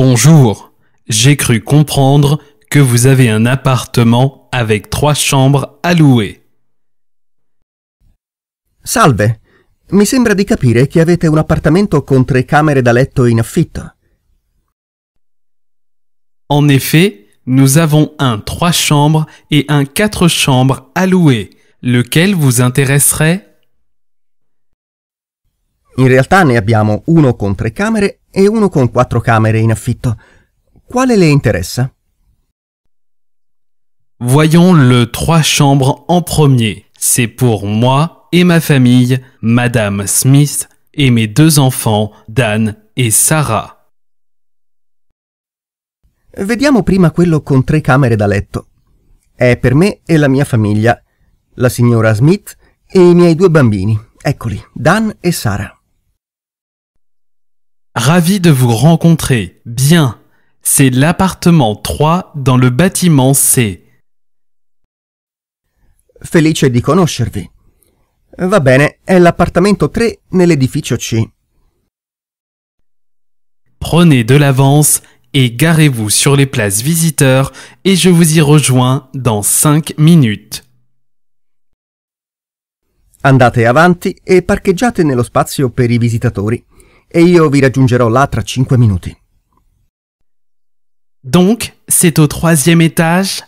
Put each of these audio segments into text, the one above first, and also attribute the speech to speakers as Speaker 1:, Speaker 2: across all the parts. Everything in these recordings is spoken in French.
Speaker 1: Bonjour, j'ai cru comprendre que vous avez un appartement avec trois chambres à louer. Salve, mi
Speaker 2: sembra di capire che avete un appartamento con tre camere da letto in affitto.
Speaker 1: En effet, nous avons un trois chambres et un quatre chambres à louer. Lequel vous intéresserait
Speaker 2: In realtà ne abbiamo uno con tre camere e uno con quattro camere in affitto. Quale le interessa?
Speaker 1: Voyons le trois chambres en premier. C'est pour moi et ma famille, Madame Smith et mes deux enfants, Dan e Sarah.
Speaker 2: Vediamo prima quello con tre camere da letto. È per me e la mia famiglia, la signora Smith e i miei due bambini. Eccoli, Dan
Speaker 1: e Sarah. Ravi de vous rencontrer. Bien. C'est l'appartement 3 dans le bâtiment C.
Speaker 2: Felice di conoscervi. Va bene, è l'appartamento 3
Speaker 1: nell'edificio C. Prenez de l'avance et garez-vous sur les places visiteurs et je vous y rejoins dans 5 minutes.
Speaker 2: Andate avanti e parcheggiate nello spazio per i visitatori. e io vi raggiungerò là tra 5 minuti. Donc, c'est au troisième étage?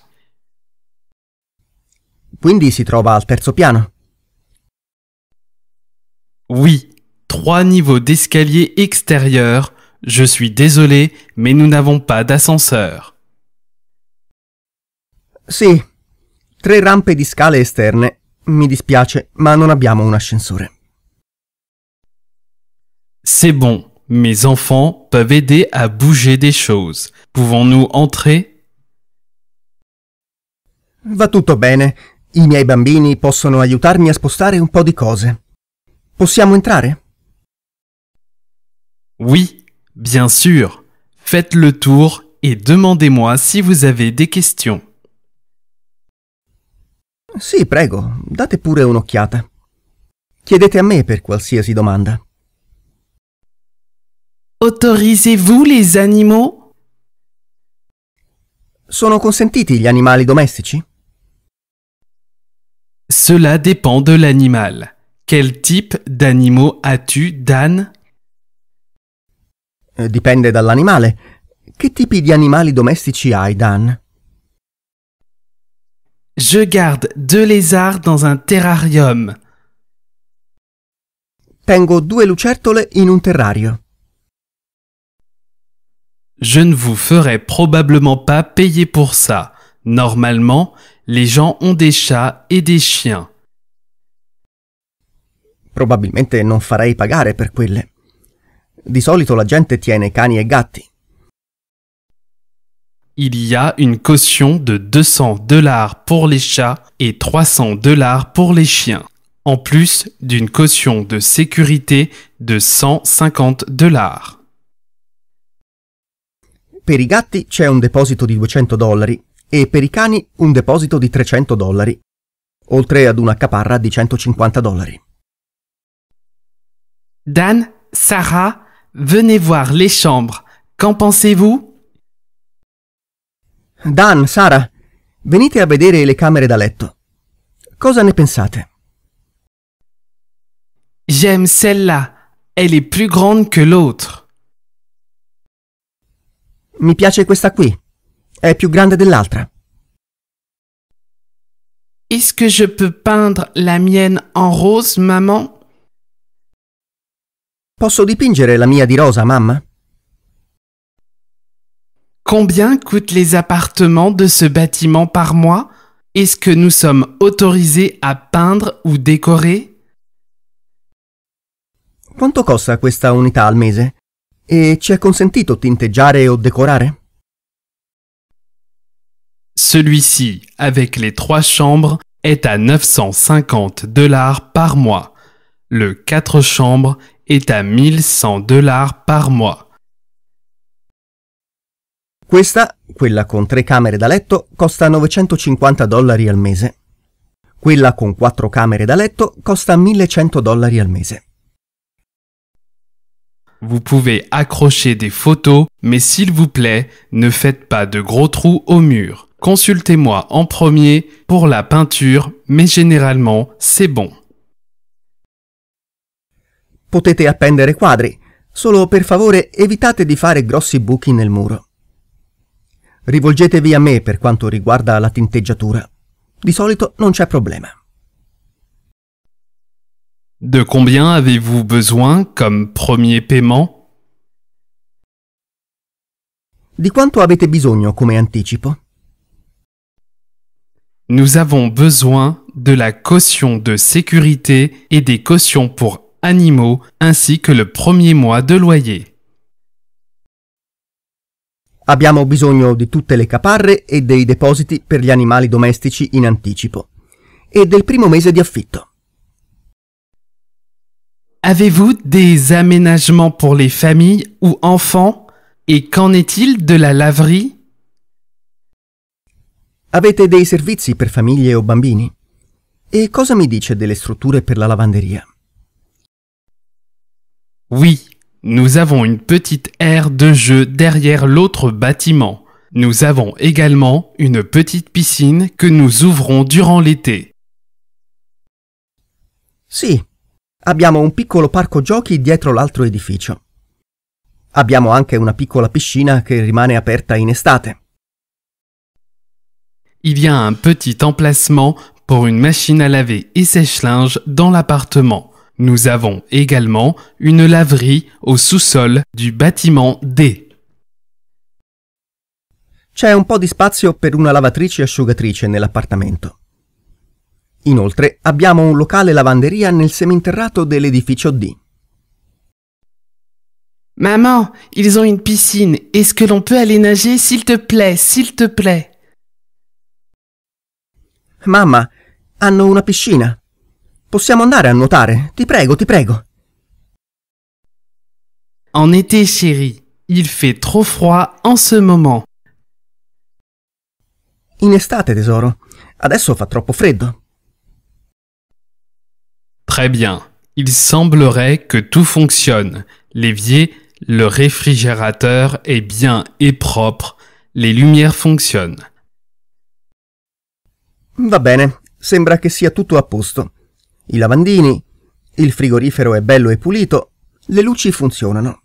Speaker 2: Quindi si trova al terzo piano.
Speaker 1: Oui, trois niveaux d'escalier extérieur. Je suis désolé, mais nous n'avons pas d'ascenseur. Sì,
Speaker 2: tre rampe di scale esterne. Mi dispiace, ma non abbiamo un ascensore.
Speaker 1: C'est bon, mes enfants peuvent aider à bouger des choses. Pouvons-nous entrer Va tutto
Speaker 2: bene. I miei bambini possono aiutarmi a spostare un po' di cose. Possiamo
Speaker 1: entrare Oui, bien sûr. Faites le tour et demandez-moi si vous avez des questions.
Speaker 2: Sì, prego, date pure un'occhiata. Chiedete a me per qualsiasi domanda. Autorisez-vous les animaux? Sono consentiti gli animali domestici?
Speaker 1: Cela dépend de l'animal. Quel type d'animaux as-tu, Dan? Eh, dipende dall'animale.
Speaker 2: Che tipi di animali domestici hai, Dan? Je garde deux lézards dans un terrarium. Tengo due lucertole in un terrario.
Speaker 1: Je ne vous ferai probablement pas payer pour ça. Normalement, les gens ont des chats et des chiens.
Speaker 2: Probabilmente non farei pagare per quelle. Di solito la gente tiene cani e gatti.
Speaker 1: Il y a une caution de 200 dollars pour les chats et 300 dollars pour les chiens, en plus d'une caution de sécurité de 150 dollars.
Speaker 2: Per i gatti c'è un deposito di 200 dollari e per i cani un deposito di 300 dollari, oltre ad una caparra di 150 dollari.
Speaker 1: Dan, Sarah, venez voir les chambres. Qu'en pensez-vous?
Speaker 2: Dan, Sara, venite a vedere le camere da letto. Cosa ne pensate? J'aime celle-là. Elle est plus grande que l'autre. Mi piace questa qui. È più grande dell'altra. Est-ce que je peux peindre la mienne en rose, maman? Posso dipingere la mia di rosa, mamma?
Speaker 1: Combien coûtent les appartements de ce bâtiment par mois? Est-ce que nous sommes autorisés à peindre ou décorer?
Speaker 2: Quanto costa questa unità al mese? E ci è consentito tinteggiare o
Speaker 1: decorare? Celui-ci, avec les trois chambres, est à 950 dollars par mois. Le 4 chambres est à 1100 dollars par mois.
Speaker 2: Questa, quella con tre camere da letto, costa 950 dollari al mese. Quella con quattro camere da letto costa 1100 dollari al mese.
Speaker 1: vous pouvez accrocher des photos, mais s'il vous plaît, ne faites pas de gros trous au mur. Consultez-moi en premier pour la peinture, mais généralement, c'est bon.
Speaker 2: Potete appendere quadri, solo per favore evitate di fare grossi buchi nel muro. Rivolgetevi a me per quanto riguarda la tinteggiatura. Di solito non c'è problema.
Speaker 1: De combien avez-vous besoin comme premier paiement Di quanto avete bisogno come anticipo Nous avons besoin de la caution de sécurité et des cautions pour animaux ainsi que le premier mois de loyer.
Speaker 2: Abbiamo bisogno de tutte le caparre et dei depositi per gli animali domestici in anticipo e del primo mese di affitto.
Speaker 1: Avez-vous des aménagements pour les familles ou enfants et qu'en est-il de la laverie Avete dei servizi per famiglie o
Speaker 2: bambini? E cosa mi dice delle strutture per la lavanderia?
Speaker 1: Oui, nous avons une petite aire de jeu derrière l'autre bâtiment. Nous avons également une petite piscine que nous ouvrons durant l'été. Si.
Speaker 2: Abbiamo un piccolo parco giochi dietro l'altro edificio. Abbiamo anche una piccola piscina che rimane aperta in estate.
Speaker 1: Il y a un petit emplacement pour une machine à laver et sèche-linge dans l'appartement. Nous avons également une laverie au sous-sol du bâtiment D.
Speaker 2: C'è un po' di spazio per una lavatrice e asciugatrice nell'appartamento. Inoltre abbiamo un locale lavanderia nel seminterrato dell'edificio D.
Speaker 1: Maman, ils ont une piscine. Est-ce que l'on peut aller nager, s'il te plaît, s'il te plaît?
Speaker 2: Mamma, hanno una piscina. Possiamo andare a nuotare, ti prego, ti prego.
Speaker 1: En été, chérie, il fait trop froid en ce moment. In estate, tesoro. Adesso fa troppo freddo. Très bien. Il semblerait que tout fonctionne. L'évier, le réfrigérateur est bien et propre. Les lumières fonctionnent. Va bene,
Speaker 2: sembra che sia tutto a posto. I lavandini, il frigorifero è bello e pulito, le
Speaker 1: luci funzionano.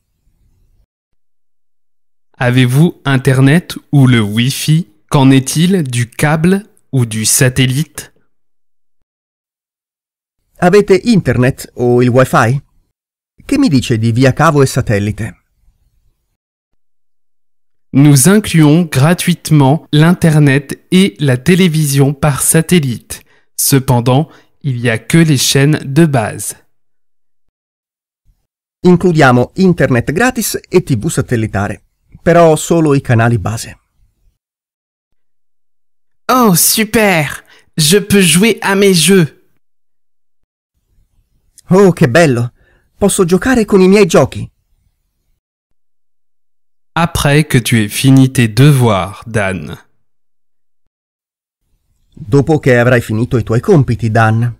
Speaker 1: Avez-vous Internet ou le Wi-Fi Qu'en est-il du câble ou du satellite
Speaker 2: Avete internet o il wifi?
Speaker 1: Che mi dice di via cavo e satellite? Nous incluons gratuitement l'Internet et la télévision par satellite. Cependant, il n'y a que les chaînes de base.
Speaker 2: Includiamo Internet gratis et TV satellitare, però solo i canali base.
Speaker 1: Oh, super Je peux
Speaker 2: jouer à mes jeux Oh, che bello! Posso giocare con i miei giochi.
Speaker 1: Après que tu aies fini tes devoirs, Dan. Dopo che avrai
Speaker 2: finito i tuoi compiti, Dan.